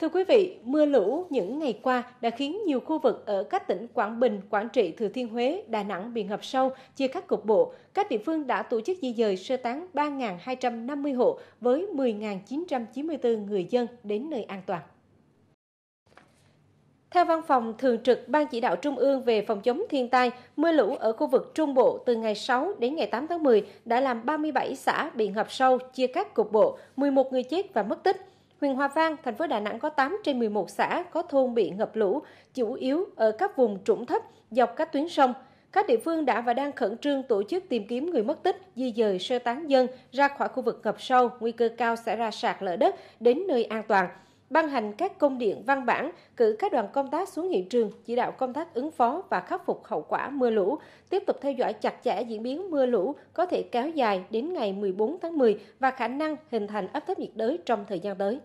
Thưa quý vị, mưa lũ những ngày qua đã khiến nhiều khu vực ở các tỉnh Quảng Bình, Quảng Trị, Thừa Thiên Huế, Đà Nẵng bị ngập sâu, chia cắt cục bộ. Các địa phương đã tổ chức di dời sơ tán 3.250 hộ với 10.994 người dân đến nơi an toàn. Theo Văn phòng Thường trực Ban Chỉ đạo Trung ương về phòng chống thiên tai, mưa lũ ở khu vực Trung Bộ từ ngày 6 đến ngày 8 tháng 10 đã làm 37 xã bị ngập sâu, chia cắt cục bộ, 11 người chết và mất tích. Huyện Hòa Vang, thành phố Đà Nẵng có 8 trên 11 xã có thôn bị ngập lũ, chủ yếu ở các vùng trũng thấp, dọc các tuyến sông. Các địa phương đã và đang khẩn trương tổ chức tìm kiếm người mất tích, di dời sơ tán dân ra khỏi khu vực ngập sâu, nguy cơ cao xảy ra sạt lở đất đến nơi an toàn ban hành các công điện văn bản, cử các đoàn công tác xuống hiện trường chỉ đạo công tác ứng phó và khắc phục hậu quả mưa lũ, tiếp tục theo dõi chặt chẽ diễn biến mưa lũ có thể kéo dài đến ngày 14 tháng 10 và khả năng hình thành áp thấp nhiệt đới trong thời gian tới.